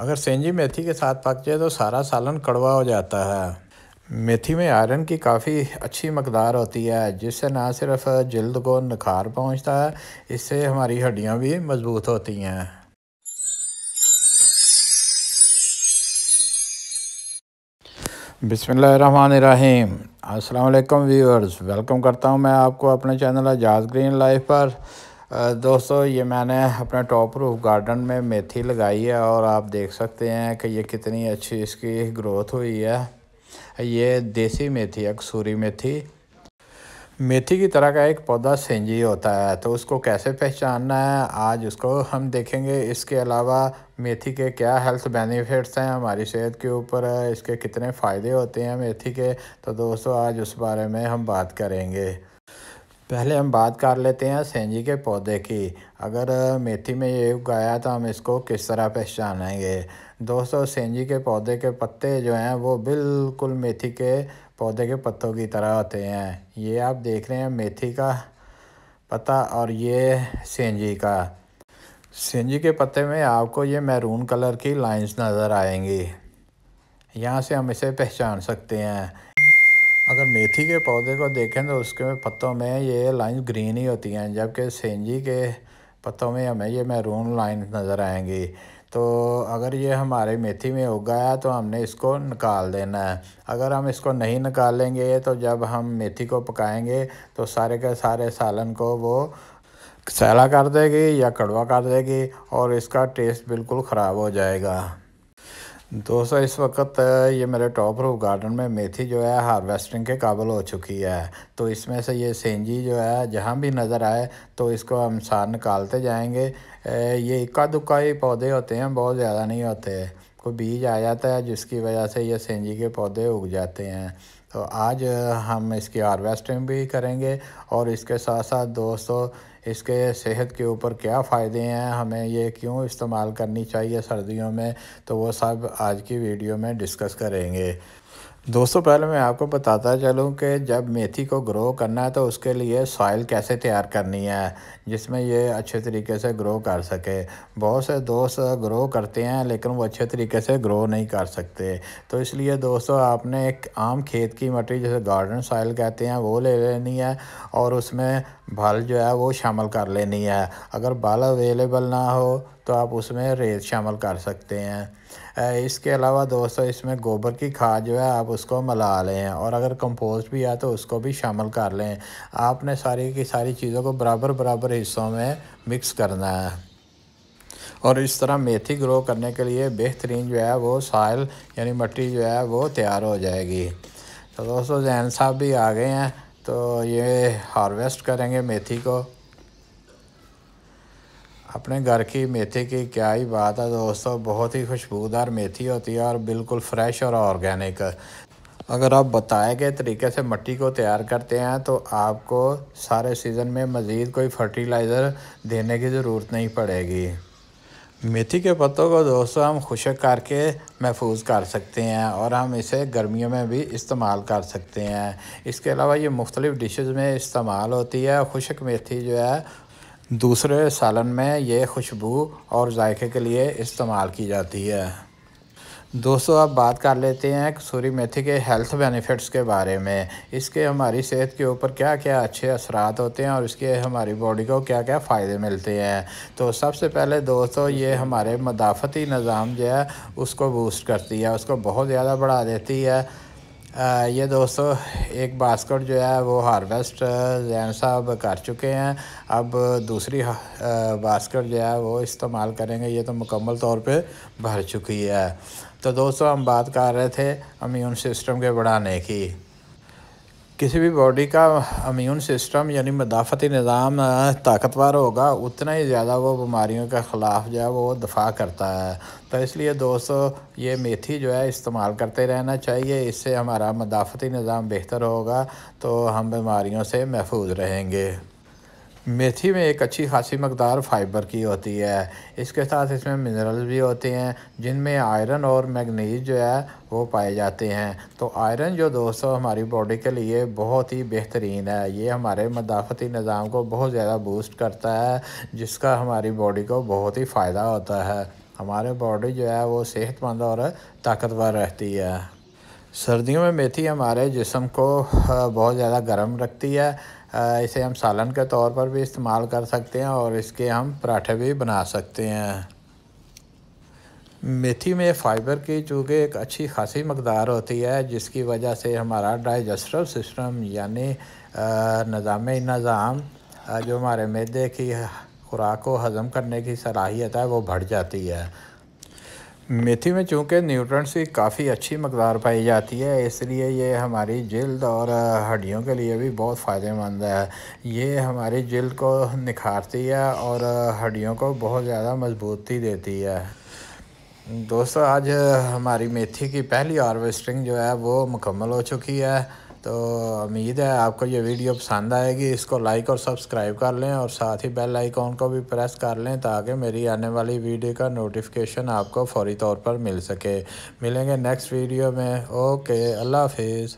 अगर सेंजी मेथी के साथ पक जाए तो सारा सालन कड़वा हो जाता है मेथी में आयरन की काफ़ी अच्छी मकदार होती है जिससे ना सिर्फ जल्द को निखार पहुंचता है इससे हमारी हड्डियां भी मजबूत होती हैं बिसमीम अस्सलाम वालेकुम व्यूअर्स वेलकम करता हूं मैं आपको अपने चैनल आजाद ग्रीन लाइफ पर दोस्तों ये मैंने अपने टॉप रूफ गार्डन में मेथी लगाई है और आप देख सकते हैं कि ये कितनी अच्छी इसकी ग्रोथ हुई है ये देसी मेथी है कसूरी मेथी मेथी की तरह का एक पौधा सेंजी होता है तो उसको कैसे पहचानना है आज उसको हम देखेंगे इसके अलावा मेथी के क्या हेल्थ बेनिफिट्स हैं हमारी सेहत के ऊपर इसके कितने फ़ायदे होते हैं मेथी के तो दोस्तों आज उस बारे में हम बात करेंगे पहले हम बात कर लेते हैं सेंजी के पौधे की अगर मेथी में ये उगाया तो हम इसको किस तरह पहचानेंगे दोस्तों सेंजी के पौधे के पत्ते जो हैं वो बिल्कुल मेथी के पौधे के पत्तों की तरह होते हैं ये आप देख रहे हैं मेथी का पत्ता और ये सेंजी का सेंजी के पत्ते में आपको ये मैरून कलर की लाइंस नज़र आएंगी यहाँ से हम इसे पहचान सकते हैं अगर मेथी के पौधे को देखें तो उसके पत्तों में ये लाइन ग्रीन ही होती हैं जबकि सेंजी के पत्तों में हमें ये मैरून लाइन नज़र आएंगी तो अगर ये हमारे मेथी में उग गया तो हमने इसको निकाल देना है अगर हम इसको नहीं निकालेंगे तो जब हम मेथी को पकाएंगे तो सारे के सारे सालन को वो सैला कर देगी या कड़वा कर देगी और इसका टेस्ट बिल्कुल ख़राब हो जाएगा दोस्तों इस वक्त ये मेरे टॉप रूफ गार्डन में मेथी जो है हार्वेस्टिंग के काबिल हो चुकी है तो इसमें से ये सेंजी जो है जहाँ भी नज़र आए तो इसको हम सार निकालते जाएंगे ये इक्का दुक्का ही पौधे होते हैं बहुत ज़्यादा नहीं होते कोई बीज आ जाता है जिसकी वजह से ये सेंजी के पौधे उग जाते हैं तो आज हम इसकी हारवेस्टिंग भी करेंगे और इसके साथ साथ दोस्तों इसके सेहत के ऊपर क्या फ़ायदे हैं हमें ये क्यों इस्तेमाल करनी चाहिए सर्दियों में तो वो सब आज की वीडियो में डिस्कस करेंगे दोस्तों पहले मैं आपको बताता चलूं कि जब मेथी को ग्रो करना है तो उसके लिए सॉइल कैसे तैयार करनी है जिसमें ये अच्छे तरीके से ग्रो कर सके बहुत से दोस्त ग्रो करते हैं लेकिन वो अच्छे तरीके से ग्रो नहीं कर सकते तो इसलिए दोस्तों आपने एक आम खेत की मटी जैसे गार्डन सॉइल कहते हैं वो ले लेनी है और उसमें बाल जो है वो शामिल कर लेनी है अगर बाल अवेलेबल ना हो तो आप उसमें रेत शामिल कर सकते हैं इसके अलावा दोस्तों इसमें गोबर की खाद जो है आप उसको मिला लें और अगर कंपोस्ट भी है तो उसको भी शामिल कर लें आपने सारी की सारी चीज़ों को बराबर बराबर हिस्सों में मिक्स करना है और इस तरह मेथी ग्रो करने के लिए बेहतरीन जो है वो साइल यानी मट्टी जो है वो तैयार हो जाएगी तो दोस्तों जैन साहब भी आ गए हैं तो ये हार्वेस्ट करेंगे मेथी को अपने घर की मेथी की क्या ही बात है दोस्तों बहुत ही खुशबूदार मेथी होती है और बिल्कुल फ्रेश और ऑर्गेनिक अगर आप बताए गए तरीके से मिट्टी को तैयार करते हैं तो आपको सारे सीज़न में मज़ीद कोई फर्टिलाइज़र देने की ज़रूरत नहीं पड़ेगी मेथी के पत्तों को दोस्तों हम खुशक करके महफूज कर सकते हैं और हम इसे गर्मियों में भी इस्तेमाल कर सकते हैं इसके अलावा ये मुख्तलिफ़ डिशेज़ में इस्तेमाल होती है खुशक मेथी जो है दूसरे सालन में ये खुशबू और जायके के लिए इस्तेमाल की जाती है दोस्तों अब बात कर लेते हैं कसूरी मेथी के हेल्थ बेनिफिट्स के बारे में इसके हमारी सेहत के ऊपर क्या क्या अच्छे असरात होते हैं और इसके हमारी बॉडी को क्या क्या फ़ायदे मिलते हैं तो सबसे पहले दोस्तों ये हमारे मदाफती निज़ाम जो है उसको बूस्ट करती है उसको बहुत ज़्यादा बढ़ा देती है ये दोस्तों एक बास्केट जो है वो हार्वेस्ट जैन साहब कर चुके हैं अब दूसरी बास्केट जो है वो इस्तेमाल करेंगे ये तो मुकम्मल तौर पे भर चुकी है तो दोस्तों हम बात कर रहे थे इम्यून सिस्टम के बढ़ाने की किसी भी बॉडी का अम्यून सिस्टम यानी मदाफ़ती निज़ाम ताकतवर होगा उतना ही ज़्यादा वो बीमारियों के ख़िलाफ़ जो है वो दफा करता है तो इसलिए दोस्तों ये मेथी जो है इस्तेमाल करते रहना चाहिए इससे हमारा मदाफ़ती निज़ाम बेहतर होगा तो हम बीमारियों से महफूज रहेंगे मेथी में एक अच्छी खासी मकदार फाइबर की होती है इसके साथ इसमें मिनरल्स भी होते हैं जिनमें आयरन और मैगनीज जो है वो पाए जाते हैं तो आयरन जो दोस्तों हमारी बॉडी के लिए बहुत ही बेहतरीन है ये हमारे मदाफती निज़ाम को बहुत ज़्यादा बूस्ट करता है जिसका हमारी बॉडी को बहुत ही फ़ायदा होता है हमारे बॉडी जो है वो सेहतमंद और ताकतवर रहती है सर्दियों में मेथी हमारे जिसम को बहुत ज़्यादा गर्म रखती है इसे हम सालन के तौर पर भी इस्तेमाल कर सकते हैं और इसके हम पराठे भी बना सकते हैं मेथी में फाइबर की चूँकि एक अच्छी खासी मकदार होती है जिसकी वजह से हमारा डाइजेस्टिव सिस्टम यानी निज़ाम नज़ाम जो हमारे मैदे की खुराक को हज़म करने की सलाहियत है वो बढ़ जाती है मेथी में चूँकि न्यूट्रंट्स की काफ़ी अच्छी मकदार पाई जाती है इसलिए ये हमारी जल्द और हड्डियों के लिए भी बहुत फ़ायदेमंद है ये हमारी जल्द को निखारती है और हड्डियों को बहुत ज़्यादा मजबूती देती है दोस्तों आज हमारी मेथी की पहली हार्वेस्टिंग जो है वो मुकम्मल हो चुकी है तो उम्मीद है आपको ये वीडियो पसंद आएगी इसको लाइक और सब्सक्राइब कर लें और साथ ही बेल आइकॉन को भी प्रेस कर लें ताकि मेरी आने वाली वीडियो का नोटिफिकेशन आपको फौरी तौर पर मिल सके मिलेंगे नेक्स्ट वीडियो में ओके अल्लाह हाफिज़